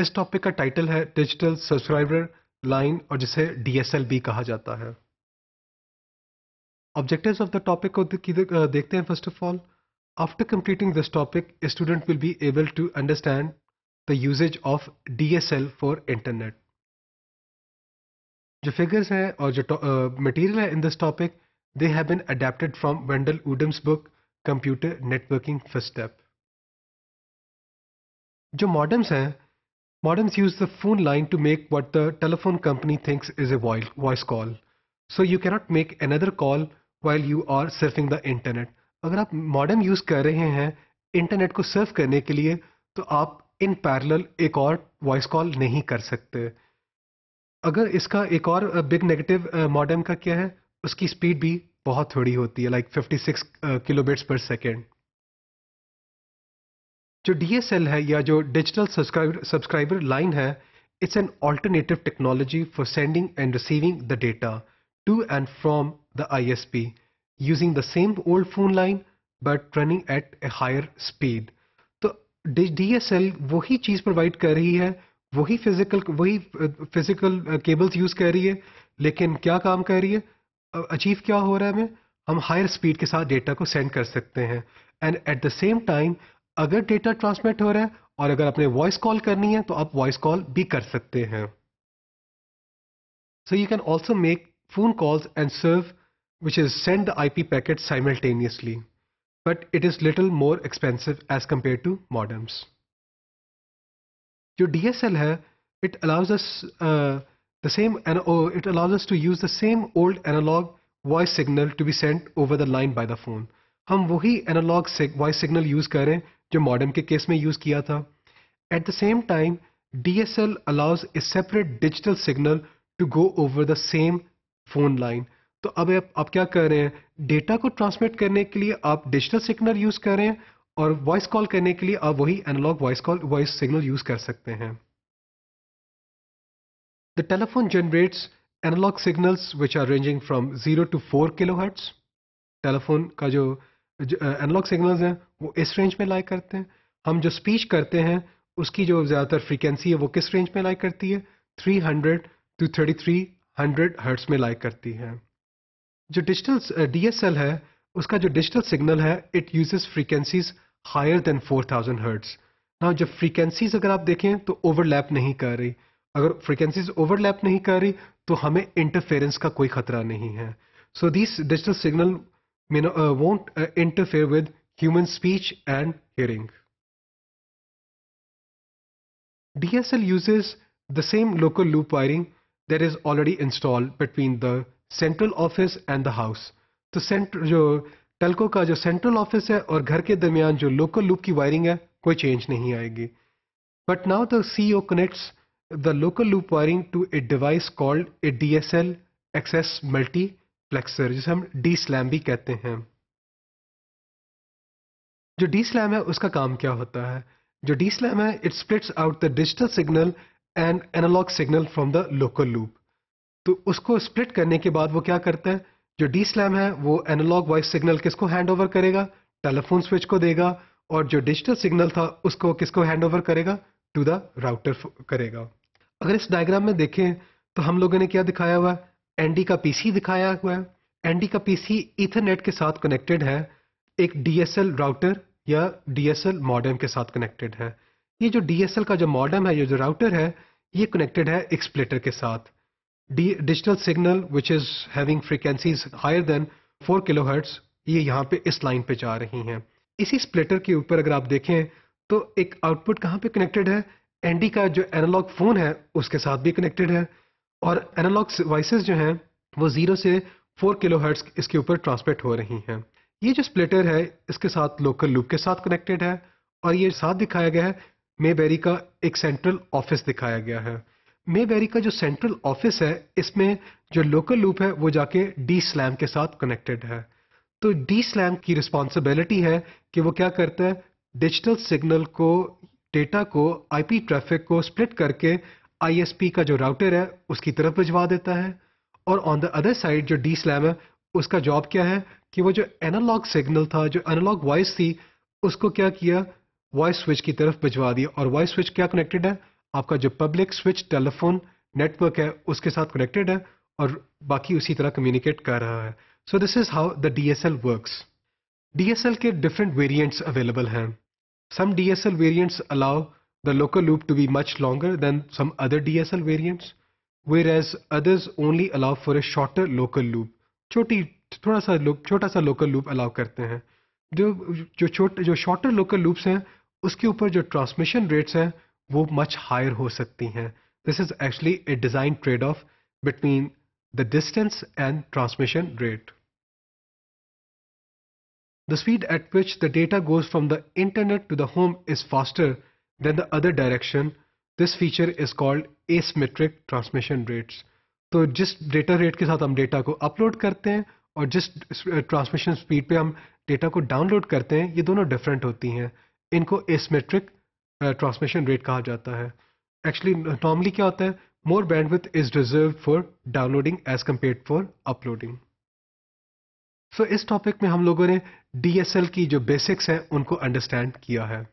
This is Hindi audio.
इस टॉपिक का टाइटल है डिजिटल सब्सक्राइबर लाइन और जिसे डी कहा जाता है ऑब्जेक्टिव्स ऑफ द टॉपिक को देखते हैं first of all after completing this topic student will be able to understand the usages of DSL for internet जो फिगर्स हैं और जो मटेरियल है in this topic they have been adapted from Wendell Odom's book computer networking first step जो मॉडर्म्स हैं Modems use the phone line to make what the telephone company thinks is a voice call. So you cannot make another call while you are surfing the internet. अगर आप मॉडम use कर रहे हैं internet को surf करने के लिए तो आप in parallel एक और voice call नहीं कर सकते अगर इसका एक और बिग नेगेटिव modem का क्या है उसकी speed भी बहुत थोड़ी होती है like 56 kilobits per second. Second जो डी है या जो डिजिटल सब्सक्राइबर लाइन है it's an alternative technology for sending and receiving the data to and from the P using the same old phone line but running at a higher speed तो एल वही चीज़ प्रोवाइड कर रही है वही फिजिकल वही फिजिकल केबल्स यूज़ कर रही है लेकिन क्या काम कर रही है अचीव क्या हो रहा है हमें हम हायर स्पीड के साथ डेटा को सेंड कर सकते हैं and at the same time अगर डेटा ट्रांसमिट हो रहा है और अगर आपने वॉइस कॉल करनी है तो आप वॉइस कॉल भी कर सकते हैं so you can also make phone calls and serve which is send the I P packet simultaneously but it is little more expensive as compare to modems जो डी एस एल है it allows the same it allows to use the same old analog voice signal to be send over the line by the phone हम वही एनालॉग वॉइस सिग्नल यूज़ कर रहे हैं जो मॉडर्न के केस में यूज़ किया था at the same time D S L allows a separate digital signal to go over the same phone line तो अब आप, क्या कर रहे हैं डेटा को ट्रांसमिट करने के लिए आप डिजिटल सिग्नल यूज़ कर रहे हैं और वॉइस कॉल करने के लिए आप वही analog voice call voice signal use कर सकते हैं the telephone generates analog signals which are ranging from zero to four kilohertz. Telephone का जो एनालॉग सिग्नल्स हैं वो इस रेंज में लाइक करते हैं हम जो स्पीच करते हैं उसकी जो ज़्यादातर फ्रीक्वेंसी है वो किस रेंज में लाइक करती है 300 टू 3300 हर्ट्स में लाइक करती है जो डिजिटल डीएसएल है उसका जो डिजिटल सिग्नल है it uses frequencies higher than 4000 hertz ना जब फ्रीक्वेंसीज अगर आप देखें तो ओवरलैप नहीं कर रही अगर फ्रीक्वेंसीज ओवरलैप नहीं कर रही तो हमें इंटरफेरेंस का कोई खतरा नहीं है so this digital signal Uh, won't uh, interfere with human speech and hearing. DSL uses the same local loop wiring that is already installed between the central office and the house. The central telco ka jo central office hai aur ghar ke local loop wiring hai koi change nahi aayegi. But now the co connects the local loop wiring to a device called a DSL access multi flexor जिसे हम डी स्लैम भी कहते हैं जो डी स्लैम है उसका काम क्या होता है जो डी स्लैम है it splits out the digital signal and analog signal from the local loop तो उसको स्प्लिट करने के बाद वो क्या करता है जो डी स्लैम है वो एनालॉग वॉइस सिग्नल किसको हैंड ओवर करेगा टेलीफोन स्विच को देगा और जो डिजिटल सिग्नल था उसको किसको हैंड ओवर करेगा टू द राउटर करेगा अगर इस डायग्राम में देखें तो हम लोगों ने क्या दिखाया हुआ है एनडी का पीसी दिखाया हुआ है एनडी का पीसी इथरनेट के साथ कनेक्टेड है एक डीएसएल राउटर या डीएसएल मॉडेम के साथ कनेक्टेड है ये जो डीएसएल का जो मॉडेम है ये जो राउटर है ये कनेक्टेड है एक के साथ digital signal which is having frequencies higher than four kilo hertz ये यहाँ पे इस लाइन पे जा रही हैं इसी स्प्लिटर के ऊपर अगर आप देखें तो एक आउटपुट कहाँ पे कनेक्टेड है एनडी का जो एनालॉग फोन है उसके साथ भी कनेक्टेड है और एनालॉग वॉइसेस जो हैं वो ज़ीरो से फोर किलो हर्ट्स इसके ऊपर ट्रांसमिट हो रही हैं ये जो स्प्लिटर है इसके साथ लोकल लूप के साथ कनेक्टेड है और ये साथ दिखाया गया है मे बेरी का एक सेंट्रल ऑफिस दिखाया गया है मे बेरी का जो सेंट्रल ऑफिस है इसमें जो लोकल लूप है वो जाके डी स्लैम के साथ कनेक्टेड है तो डी स्लैम की रिस्पॉन्सिबिलिटी है कि वो क्या करता है डिजिटल सिग्नल को डेटा को आईपी ट्रैफिक को स्प्लिट करके आईएसपी का जो राउटर है उसकी तरफ भिजवा देता है और ऑन द अदर साइड जो डी स्लैम है उसका जॉब क्या है कि वो जो एनालॉग सिग्नल था जो एनालॉग वॉइस थी उसको क्या किया वॉइस स्विच की तरफ भिजवा दिया और वॉइस स्विच क्या कनेक्टेड है आपका जो पब्लिक स्विच टेलीफोन नेटवर्क है उसके साथ कनेक्टेड है और बाकी उसी तरह कम्युनिकेट कर रहा है so this is how the D S L works D S L के डिफरेंट वेरियंट्स अवेलेबल हैं some D S L variants allow the local loop to be much longer than some other DSL variants, whereas others only allow for a shorter local loop. छोटी थोड़ा सा लुक छोटा सा लोकल लूप अलाउ करते हैं जो जो छोटे जो शॉर्टर लोकल लूप्स हैं उसके ऊपर जो ट्रांसमिशन रेट्स हैं वो मच हायर हो सकती हैं this is actually a design trade off between the distance and transmission rate The speed at which the data goes from the internet to the home is faster Then the other direction, this feature is called asymmetric transmission rates. तो जिस डेटा रेट के साथ हम डेटा को अपलोड करते हैं और जिस ट्रांसमिशन स्पीड पे हम डेटा को डाउनलोड करते हैं ये दोनों डिफरेंट होती हैं इनको एसमेट्रिक ट्रांसमिशन रेट कहा जाता है एक्चुअली नॉर्मली क्या होता है more bandwidth is reserve for downloading as compare for uploading so इस टॉपिक में हम लोगों ने डी की जो बेसिक्स हैं उनको अंडरस्टैंड किया है